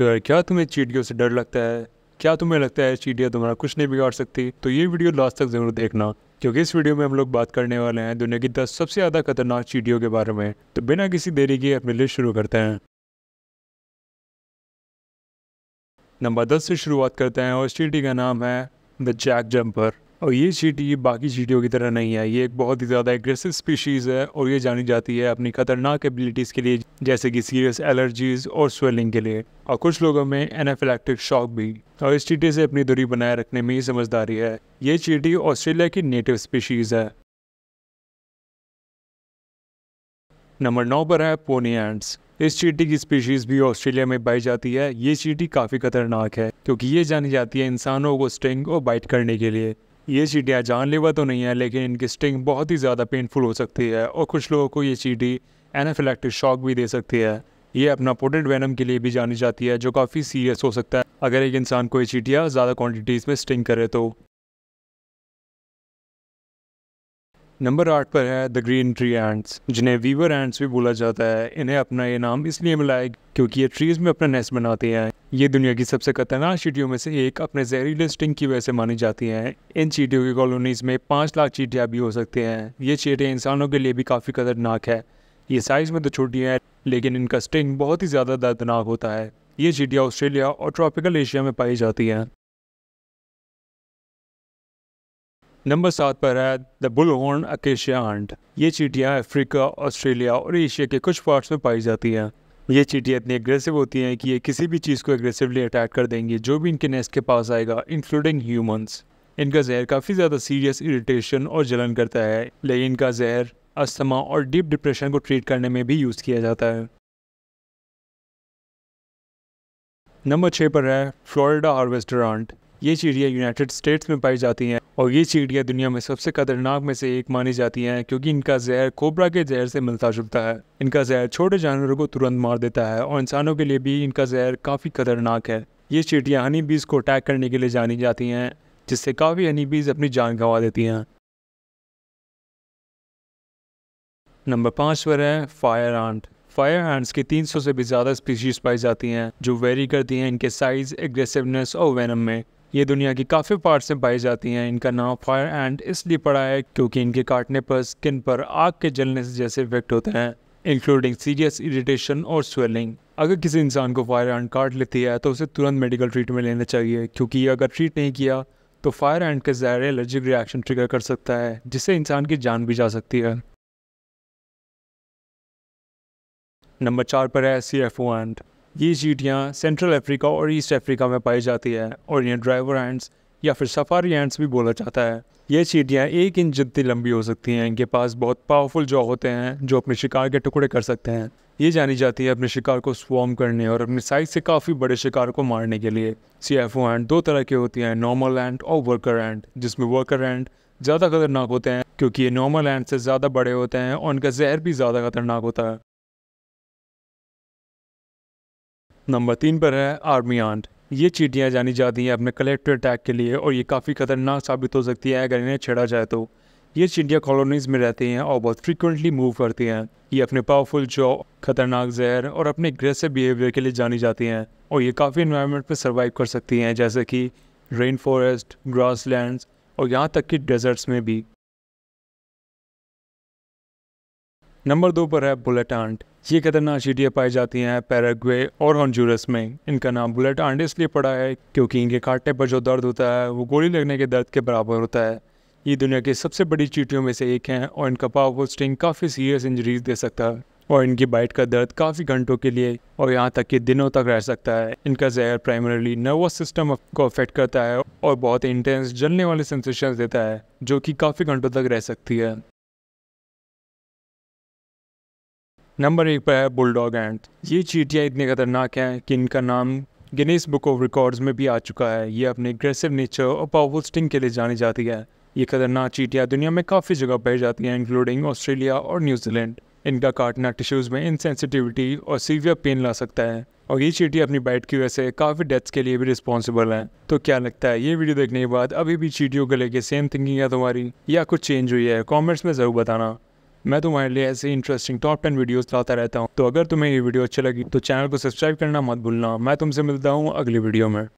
तो क्या तुम्हें चीटियों से डर लगता है क्या तुम्हें लगता है चीटियाँ तुम्हारा कुछ नहीं बिगाड़ सकती तो ये वीडियो लास्ट तक ज़रूर देखना क्योंकि इस वीडियो में हम लोग बात करने वाले हैं दुनिया की दस सबसे ज़्यादा खतरनाक चीटियों के बारे में तो बिना किसी देरी के अपने लिस्ट शुरू करते हैं नंबर दस से शुरुआत करते हैं और इस चीटी का नाम है द जैक जम्पर और ये चीटी बाकी चीटियों की तरह नहीं है ये एक बहुत ही ज़्यादा एग्रेसिव स्पीशीज़ है और ये जानी जाती है अपनी खतरनाक एबिलिटीज़ के लिए जैसे कि सीरियस एलर्जीज़ और स्वेलिंग के लिए और कुछ लोगों में एनाफिलेक्टिक शॉक भी और इस चीटी से अपनी दूरी बनाए रखने में ही समझदारी है ये चीटी ऑस्ट्रेलिया की नेटिव स्पीशीज़ है नंबर नौ पर है पोनी एंड्स इस चीटी की स्पीशीज़ भी ऑस्ट्रेलिया में पाई जाती है ये चीटी काफ़ी खतरनाक है क्योंकि ये जानी जाती है इंसानों को स्टिंग और बाइट करने के लिए ये चीटियाँ जानलेवा तो नहीं है लेकिन इनकी स्टिंग बहुत ही ज़्यादा पेनफुल हो सकती है और कुछ लोगों को ये चीटी एनाफिलेक्टिक शॉक भी दे सकती है ये अपना पोटेंट वेनम के लिए भी जानी जाती है जो काफ़ी सीरियस हो सकता है अगर एक इंसान को ये चीटियाँ ज़्यादा क्वान्टिटीज में स्टिंग करे तो नंबर आठ पर है द ग्रीन ट्री एंड्स जिन्हें वीवर एंड्स भी बोला जाता है इन्हें अपना ये नाम इसलिए मिला है क्योंकि ये ट्रीज में अपना नेस्ट बनाते हैं ये दुनिया की सबसे खतरनाक चीटियों में से एक अपने जहरीले स्टिंग की वजह से मानी जाती हैं इन चीटियों की कॉलोनीज में पाँच लाख चीटियाँ भी हो सकती हैं ये चीटियाँ इंसानों के लिए भी काफ़ी खतरनाक है ये साइज़ में तो छोटी हैं लेकिन इनका स्टिंग बहुत ही ज़्यादा दर्दनाक होता है ये चीटियाँ ऑस्ट्रेलिया और ट्रॉपिकल एशिया में पाई जाती हैं नंबर सात पर है द बुलहॉर्न अकेशिया आंट ये चीटियाँ अफ्रीका ऑस्ट्रेलिया और एशिया के कुछ पार्ट्स में पाई जाती हैं ये चीटियाँ इतनी एग्रेसिव होती हैं कि ये किसी भी चीज़ को एग्रेसिवली अटैक कर देंगी जो भी इनके नेस्ट के पास आएगा इंक्लूडिंग ह्यूमंस इनका जहर काफ़ी ज़्यादा सीरियस इरिटेशन और जलन करता है लेकिन इनका जहर अस्थमा और डीप डिप्रेशन को ट्रीट करने में भी यूज़ किया जाता है नंबर छः पर है फ्लोरिडा हार्वेस्टर आंट ये चिड़िया यूनाइटेड स्टेट्स में पाई जाती हैं और ये चिड़िया दुनिया में सबसे खतरनाक में से एक मानी जाती हैं क्योंकि इनका जहर कोबरा के जहर से मिलता जुलता है इनका जहर छोटे जानवरों को तुरंत मार देता है और इंसानों के लिए भी इनका जहर काफ़ी खतरनाक है ये चिड़ियाँ हनी बीज को अटैक करने के लिए जानी जाती हैं जिससे काफ़ी हनी बीज अपनी जान गंवा देती हैं नंबर पाँच पर है फायर आंट फायर आंट्स की 300 से भी ज़्यादा स्पीशीज़ पाई जाती हैं जो वेरी करती हैं इनके साइज़ एग्रेसिवनेस और वेनम में ये दुनिया की काफ़ी पार्ट में पाई जाती हैं इनका नाम फायर एंड इसलिए पड़ा है क्योंकि इनके काटने पर स्किन पर आग के जलने से जैसे इफेक्ट होते हैं इंक्लूडिंग सीरियस इरिटेशन और स्वेलिंग अगर किसी इंसान को फायर एंड काट लेती है तो उसे तुरंत मेडिकल ट्रीटमेंट लेना चाहिए क्योंकि अगर ट्रीट नहीं किया तो फायर एंड के ज़ाहिर एलर्जिक रिएक्शन ट्रिगर कर सकता है जिससे इंसान की जान भी जा सकती है नंबर चार पर है सी एफ एंड ये चीटियाँ सेंट्रल अफ्रीका और ईस्ट अफ्रीका में पाई जाती है और इन्हें ड्राइवर हैंड्स या फिर सफारी एंड्स भी बोला जाता है ये चीटियाँ एक इंच जितनी लंबी हो सकती हैं इनके पास बहुत पावरफुल जॉ होते हैं जो अपने शिकार के टुकड़े कर सकते हैं ये जानी जाती है अपने शिकार को स्वॉम करने और अपने साइज से काफ़ी बड़े शिकार को मारने के लिए सी एफ ओ हैंड दो तरह के होती हैं नॉर्मल एंड और वर्कर हैंड जिसमें वर्कर हैंड ज़्यादा खतरनाक होते हैं क्योंकि ये नॉर्मल एंड से ज़्यादा बड़े होते हैं और उनका जहर भी ज़्यादा खतरनाक होता है नंबर तीन पर है आर्मी आंट ये चीटियाँ जानी जाती हैं अपने कलेक्टिव अटैक के लिए और ये काफ़ी खतरनाक साबित हो सकती है अगर इन्हें छेड़ा जाए तो ये चिड़िया कॉलोनीज में रहती हैं और बहुत फ्रिक्वेंटली मूव करती हैं ये अपने पावरफुल जॉ खतरनाक जहर और अपने एग्रेसिव बिहेवियर के लिए जानी जाती हैं और ये काफ़ी इन्वायरमेंट पर सर्वाइव कर सकती हैं जैसे कि रेन फॉरेस्ट ग्रास लैंड और यहाँ तक कि डेजर्ट्स में भी नंबर दो पर है बुलेट आंट ये खतरनाक चीटियाँ पाई जाती हैं पैराग्वे और हॉन्जूरस में इनका नाम बुलेट आंडे इसलिए पड़ा है क्योंकि इनके काटने पर जो दर्द होता है वो गोली लगने के दर्द के बराबर होता है ये दुनिया की सबसे बड़ी चीटियों में से एक है और इनका पावरफुल स्टिंग काफ़ी सीरियस इंजरीज दे सकता है और इनकी बाइट का दर्द काफ़ी घंटों के लिए और यहाँ तक कि दिनों तक रह सकता है इनका जहर प्राइमरली नर्वस सिस्टम को अफेक्ट करता है और बहुत इंटेंस जलने वाले सेंसेशन देता है जो कि काफ़ी घंटों तक रह सकती है नंबर एक पर है बुलडॉग एंड ये चीटियाँ इतनी खतरनाक हैं कि इनका नाम गिनीस बुक ऑफ रिकॉर्ड्स में भी आ चुका है ये अपने एग्रेसिव नेचर और पावरफुल स्टिंग के लिए जानी जाती है ये खतरनाक चीटियाँ दुनिया में काफ़ी जगह पाई जाती हैं इंक्लूडिंग ऑस्ट्रेलिया और न्यूजीलैंड इनका काटना टिश्यूज़ में इनसेंसिटिविटी और सीवियर पेन ला सकता है और ये चीटी अपनी बाइट की वजह से काफ़ी डेथ्स के लिए भी रिस्पॉन्सिबल हैं तो क्या लगता है ये वीडियो देखने के बाद अभी भी चीटियों को लेके सेम थिंकिंग है तुम्हारी या कुछ चेंज हुई है कॉमेंट्स में ज़रूर बताना मैं तुम्हारे लिए ऐसे इंटरेस्टिंग टॉप टेन वीडियोस लाता रहता हूँ तो अगर तुम्हें ये वीडियो अच्छी लगी तो चैनल को सब्सक्राइब करना मत भूलना मैं तुमसे मिलता हूँ अगली वीडियो में